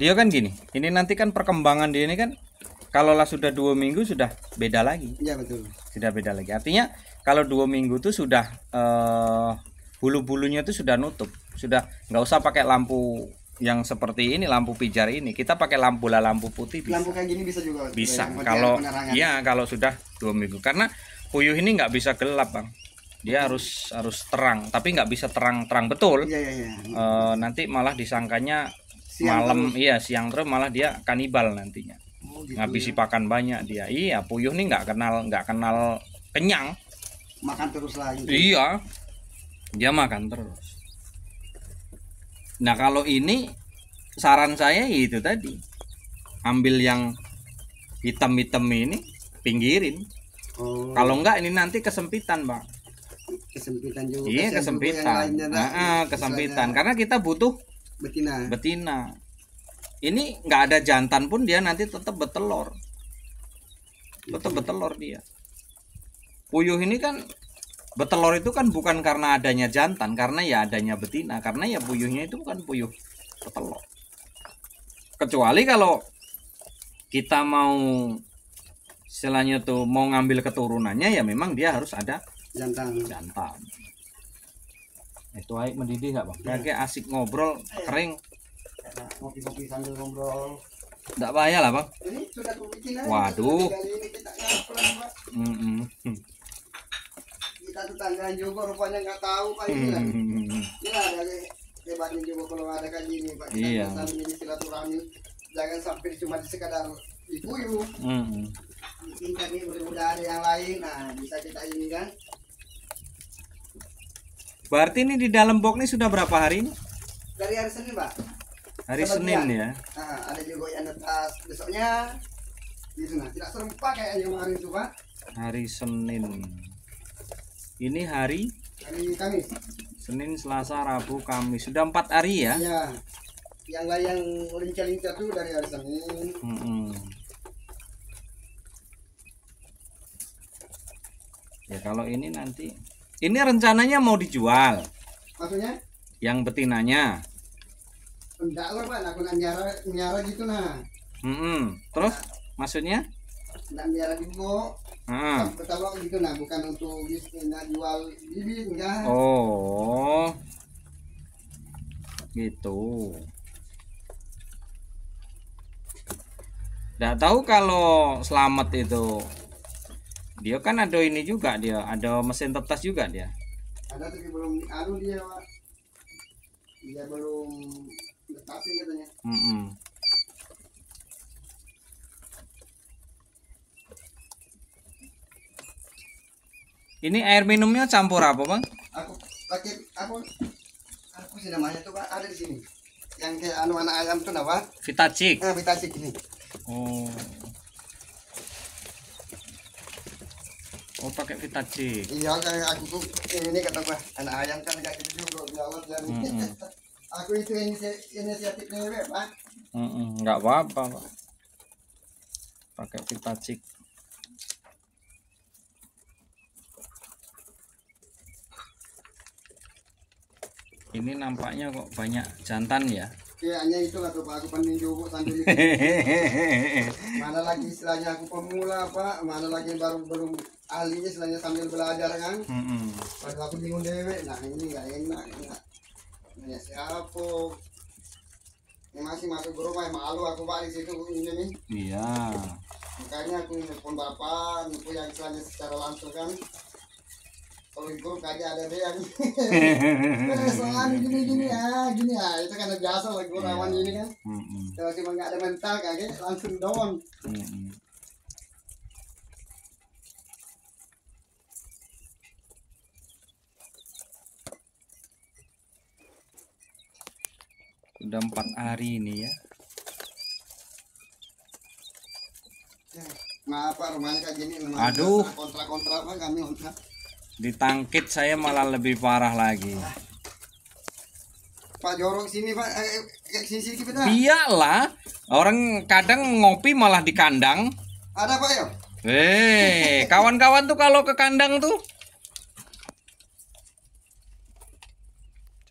dia kan gini ini nanti kan perkembangan dia ini kan kalaulah sudah dua minggu sudah beda lagi ya betul sudah beda lagi artinya kalau dua minggu tuh sudah uh, eh, bulu bulunya itu sudah nutup sudah nggak usah pakai lampu yang seperti ini lampu pijar ini kita pakai lampu lah lampu putih bisa. lampu kayak gini bisa juga bisa kalau ya kalau sudah dua minggu karena puyuh ini nggak bisa gelap bang dia harus harus terang tapi nggak bisa terang terang betul ya, ya, ya. E, nanti malah disangkanya siang malam terus. iya siang terus malah dia kanibal nantinya oh, gitu ngabisi ya. pakan banyak dia iya puyuh nih nggak kenal nggak kenal kenyang makan terus lagi gitu. iya dia makan terus nah kalau ini saran saya itu tadi ambil yang hitam-hitam ini pinggirin oh. kalau enggak ini nanti kesempitan bang kesempitan juga iya kesempitan nah, kesempitan karena kita butuh betina betina ini nggak ada jantan pun dia nanti tetap betelor, tetap betelor dia puyuh ini kan betelor itu kan bukan karena adanya jantan karena ya adanya betina karena ya puyuhnya itu bukan puyuh betelor. kecuali kalau kita mau selanjutnya tuh mau ngambil keturunannya ya memang dia harus ada jantan jantan itu aik mendidih nggak bang Kaya asik ngobrol kering Kopi-kopi sambil ngobrol Tidak bahaya lah, Bang. Ini sudah kubikin Waduh. Kita tetangga juga rupanya nggak tahu Pak ini lah. hebatnya juga kalau ada kan ini Pak. Kita iya. bisa menjadi silaturahmi. Jangan sampai cuma sekadar dikuyuh. ibu Mungkin kami ini ada yang lain. Nah, bisa kita ini kan. Berarti ini di dalam box ini sudah berapa hari ini? Dari hari Senin, Pak. Hari Sebagian. Senin ya. Nah, ada juga yang netas besoknya. Gitu nah, tidak serempak kayaknya kemarin itu, Pak. Hari Senin. Ini hari hari Kamis. Senin, Selasa, Rabu, Kamis. Sudah empat hari ya? Iya. Yang layang lincah-lincah tuh dari hari Senin. Mm -hmm. Ya kalau ini nanti ini rencananya mau dijual. Maksudnya? Yang betinanya. Enggak lah pak, aku nyara nyara gitu nah. Mm -hmm. Terus nah. maksudnya? Nggak nyara gitu. Ah. Betul gitu nah, bukan untuk bisnisnya jual bibi enggak. Oh. Gitu. Tidak tahu kalau selamat itu dia kan ada ini juga dia ada mesin tetas juga dia ada tapi belum dialu dia Pak. dia belum ngetasin katanya mm -mm. Ini air minumnya campur apa, Bang? Aku pakai apa? Aku sih namanya tuh Pak, ada di sini. Yang kayak anu anak ayam tuh nawa Vitacik. ah eh, Vitacik ini. Oh. Oh pakai Vita C. Iya kayak aku tuh ini kata gua anak ayam kan kayak gitu juga di awal Mm hmm. aku itu inisiatifnya ya pak. Hmm, nggak apa-apa pak. Pakai Vita C. Ini nampaknya kok banyak jantan ya? Kayaknya hanya itu lah tuh pak aku panen jubuk sambil Mana lagi istilahnya aku pemula pak, mana lagi baru belum ahlinya selainnya sambil belajar kan mm -hmm. pas aku bingung dewe nah ini gak enak enak nanya siapa ini masih masuk ke rumah malu aku pak situ ini nih iya makanya aku nelfon bapak aku yang selainnya secara langsung kan kalau di grup ada dia yang eh, soalnya anu, gini gini ya gini ya itu karena biasa lah gue rawan iya. ini kan kalau cuma nggak ada mental kaget langsung down mm -hmm. udah empat hari ini ya Ngapa rumahnya kayak gini? Aduh. Kontrak-kontrak apa kami kontrak? Ditangkit saya malah lebih parah lagi. Pak jorong sini Pak, eh, eh sini sini kita. Iyalah, orang kadang ngopi malah di kandang. Ada Pak ya? Eh, kawan-kawan tuh kalau ke kandang tuh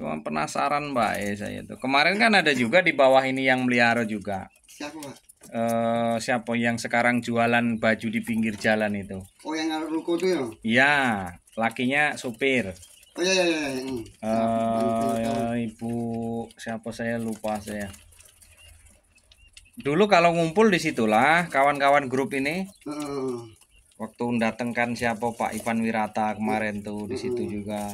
Cuma penasaran Mbak ya saya itu. Kemarin kan ada juga di bawah ini yang melihara juga. Siapa Mbak? Uh, siapa yang sekarang jualan baju di pinggir jalan itu? Oh yang ruko itu ya? Iya, lakinya supir. Oh iya iya iya. Uh, ya, ibu siapa saya lupa saya. Dulu kalau ngumpul disitulah kawan-kawan grup ini. Uh. Waktu datangkan siapa Pak Ivan Wirata kemarin tuh di situ uh. juga.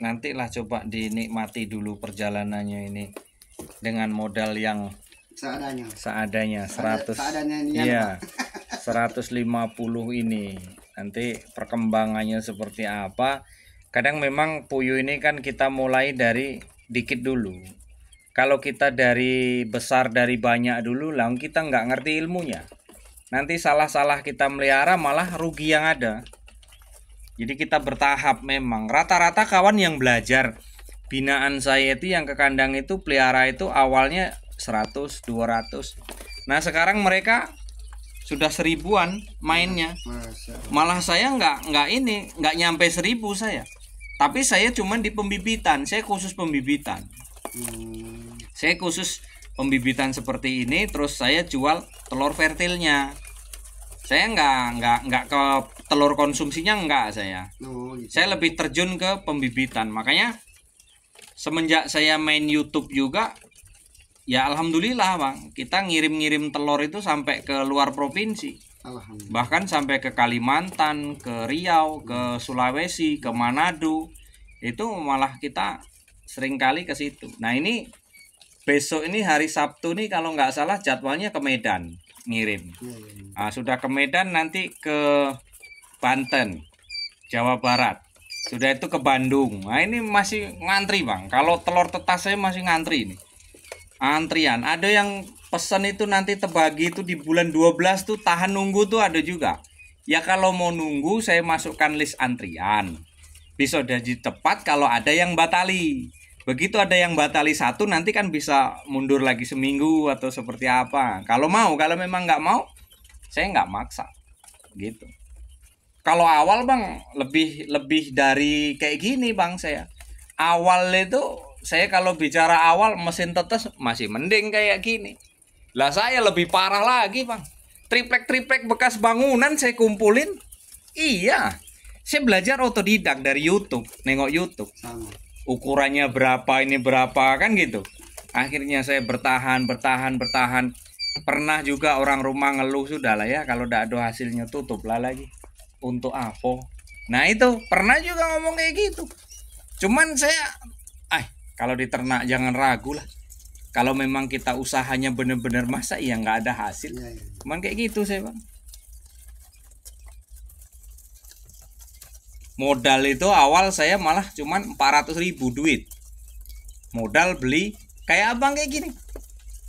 nantilah coba dinikmati dulu perjalanannya ini dengan modal yang seadanya seadanya 100 seadanya kan, ya 150 ini nanti perkembangannya seperti apa kadang memang puyuh ini kan kita mulai dari dikit dulu kalau kita dari besar dari banyak dulu langsung kita nggak ngerti ilmunya nanti salah-salah kita melihara malah rugi yang ada jadi kita bertahap memang. Rata-rata kawan yang belajar binaan saya itu yang ke kandang itu pelihara itu awalnya 100, 200. Nah, sekarang mereka sudah seribuan mainnya. Malah saya nggak nggak ini, nggak nyampe seribu saya. Tapi saya cuman di pembibitan, saya khusus pembibitan. Hmm. Saya khusus pembibitan seperti ini terus saya jual telur fertilnya saya nggak nggak nggak ke telur konsumsinya nggak saya oh, gitu. saya lebih terjun ke pembibitan makanya semenjak saya main YouTube juga ya alhamdulillah bang kita ngirim-ngirim telur itu sampai ke luar provinsi bahkan sampai ke Kalimantan ke Riau ke Sulawesi ke Manado itu malah kita seringkali ke situ nah ini besok ini hari Sabtu nih kalau nggak salah jadwalnya ke Medan ngirim. Nah, sudah ke Medan nanti ke Banten, Jawa Barat. Sudah itu ke Bandung. Nah, ini masih ngantri, Bang. Kalau telur tetas saya masih ngantri ini. Antrian. Ada yang pesan itu nanti terbagi itu di bulan 12 tuh tahan nunggu tuh ada juga. Ya kalau mau nunggu saya masukkan list antrian. Bisa jadi tepat kalau ada yang batali begitu ada yang batali satu nanti kan bisa mundur lagi seminggu atau seperti apa kalau mau kalau memang nggak mau saya nggak maksa gitu kalau awal bang lebih lebih dari kayak gini bang saya awal itu saya kalau bicara awal mesin tetes masih mending kayak gini lah saya lebih parah lagi bang triplek triplek bekas bangunan saya kumpulin iya saya belajar otodidak dari YouTube nengok YouTube Sama ukurannya berapa ini berapa kan gitu akhirnya saya bertahan bertahan bertahan pernah juga orang rumah ngeluh sudah lah ya kalau tidak ada hasilnya tutup lah lagi untuk apa nah itu pernah juga ngomong kayak gitu cuman saya ah kalau diternak jangan ragu lah kalau memang kita usahanya bener-bener masa ya nggak ada hasil iya, iya. cuman kayak gitu saya bang modal itu awal saya malah cuman 400.000 ribu duit modal beli kayak abang kayak gini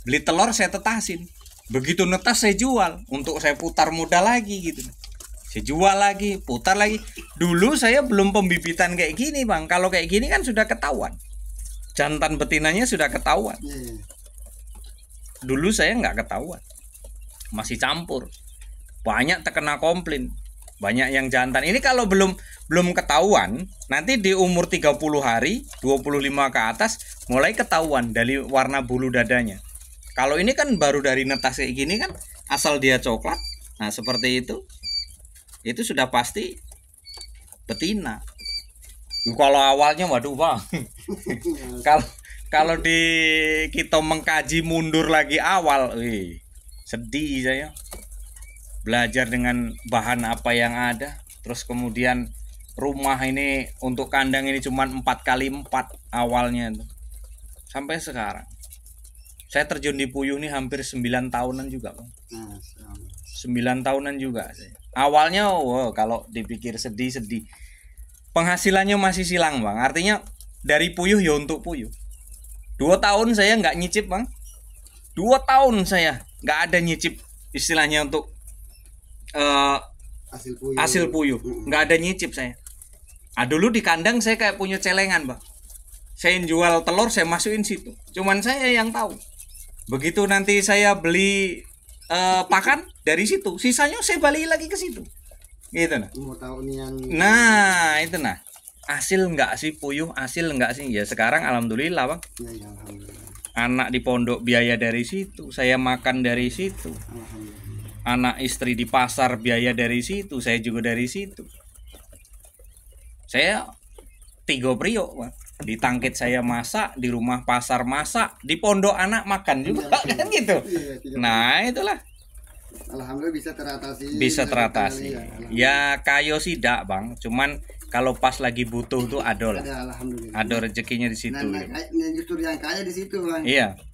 beli telur saya tetasin begitu netas saya jual untuk saya putar modal lagi gitu saya jual lagi putar lagi dulu saya belum pembibitan kayak gini bang kalau kayak gini kan sudah ketahuan jantan betinanya sudah ketahuan iya, iya. dulu saya nggak ketahuan masih campur banyak terkena komplain banyak yang jantan. Ini kalau belum belum ketahuan, nanti di umur 30 hari, 25 ke atas mulai ketahuan dari warna bulu dadanya. Kalau ini kan baru dari netas kayak gini kan asal dia coklat. Nah, seperti itu. Itu sudah pasti betina. Kalau awalnya waduh, Bang. kalau kalau di kita mengkaji mundur lagi awal, wih, sedih saya belajar dengan bahan apa yang ada terus kemudian rumah ini untuk kandang ini cuma 4 kali 4 awalnya tuh. sampai sekarang saya terjun di puyuh ini hampir 9 tahunan juga bang 9 tahunan juga awalnya wow, kalau dipikir sedih-sedih penghasilannya masih silang bang artinya dari puyuh ya untuk puyuh dua tahun saya nggak nyicip bang dua tahun saya nggak ada nyicip istilahnya untuk uh, eh, hasil puyuh. Hasil puyuh. Nggak ada nyicip saya. Ah dulu di kandang saya kayak punya celengan, Bang. Saya jual telur, saya masukin situ. Cuman saya yang tahu. Begitu nanti saya beli uh, pakan dari situ, sisanya saya balik lagi ke situ. Gitu nah. Mau tahu nih yang Nah, itu nah. Hasil enggak sih puyuh, hasil enggak sih? Ya sekarang alhamdulillah, Bang. Ya, ya alhamdulillah. Anak di pondok biaya dari situ, saya makan dari situ. Alhamdulillah anak istri di pasar biaya dari situ saya juga dari situ saya tiga prio di tangkit saya masak di rumah pasar masak di pondok anak makan juga ya, kan iya. gitu iya, nah itulah Alhamdulillah bisa teratasi. Bisa teratasi. Ya, ya kayo sih dak bang, cuman kalau pas lagi butuh tuh ada lah. Ada, Ada rezekinya di situ. Nah, nah, gitu. nah, justru yang kaya di situ bang. Iya.